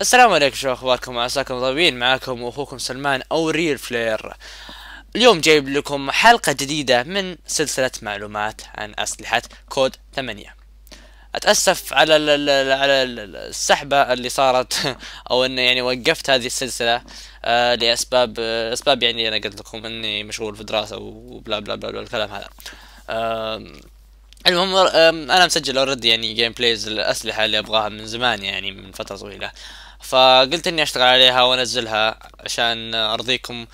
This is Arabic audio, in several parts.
السلام عليكم شو اخباركم عساكم طيبين معاكم اخوكم سلمان او ريل فلير اليوم جايب لكم حلقة جديدة من سلسلة معلومات عن أسلحة كود ثمانية أتأسف على ال على ال السحبة اللي صارت أو إني يعني وقفت هذه السلسلة آه، لأسباب آه، أسباب يعني أنا قلت لكم إني مشغول في دراسة وبلا بلا بلا, بلا الكلام هذا آه المهم انا مسجل اوريدي يعني جيم بلايز الاسلحه اللي ابغاها من زمان يعني من فتره طويله فقلت اني اشتغل عليها وانزلها عشان ارضيكم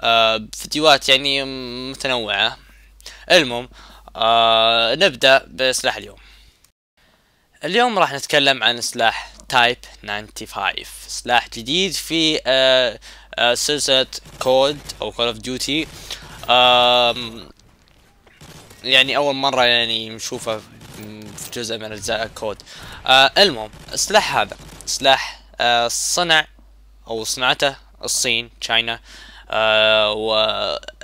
أه، فيديوهات يعني متنوعه المهم أه، نبدا بسلاح اليوم اليوم راح نتكلم عن سلاح تايب 95 سلاح جديد في أه، سلسله كود او كول اوف ديوتي يعني اول مره يعني نشوفه في جزء من اجزاء كود آه المهم السلاح هذا سلاح آه صنع او صنعته الصين تشاينا آه و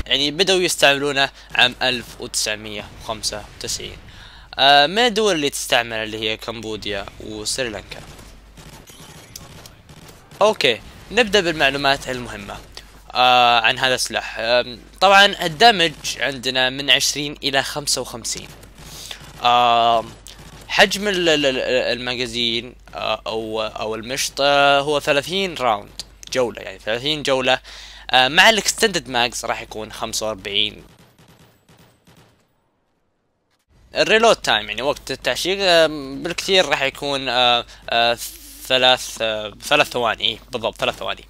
يعني بدأوا يستعملونه عام 1995 آه ما الدول اللي تستعمل اللي هي كمبوديا وسريلانكا اوكي نبدأ بالمعلومات المهمة آه عن هذا السلاح آه طبعا الدمج عندنا من 20 الى 55 آه حجم المجازين آه او او المشط آه هو 30 راوند جوله يعني 30 جوله آه مع الاكستندد ماكس راح يكون 45 الريلود تايم يعني وقت التعشيق آه، بالكثير راح يكون آه، آه، ثلاث ثلاث ثواني إيه، بالضبط ثلاث ثواني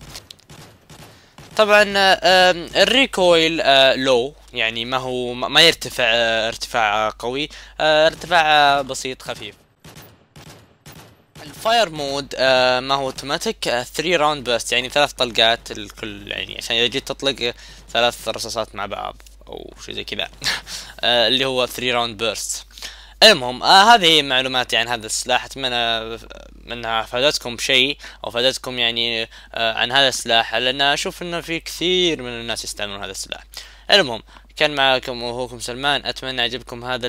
طبعا آه، آه، الريكويل آه، لو يعني ما هو ما يرتفع ارتفاع قوي ارتفاع بسيط خفيف الفاير مود ما هو اوتوماتيك 3 راوند بيرست يعني ثلاث طلقات الكل يعني عشان اذا جيت تطلق ثلاث رصاصات مع بعض او شيء زي كذا اللي هو 3 راوند بيرست المهم آه هذه معلوماتي عن هذا السلاح اتمنى منها فادتكم بشيء او فادتكم يعني آه، عن هذا السلاح لان اشوف انه في كثير من الناس يستعملون هذا السلاح المهم كان معكم وهوكم سلمان اتمنى عجبكم هذا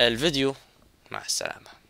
الفيديو مع السلامه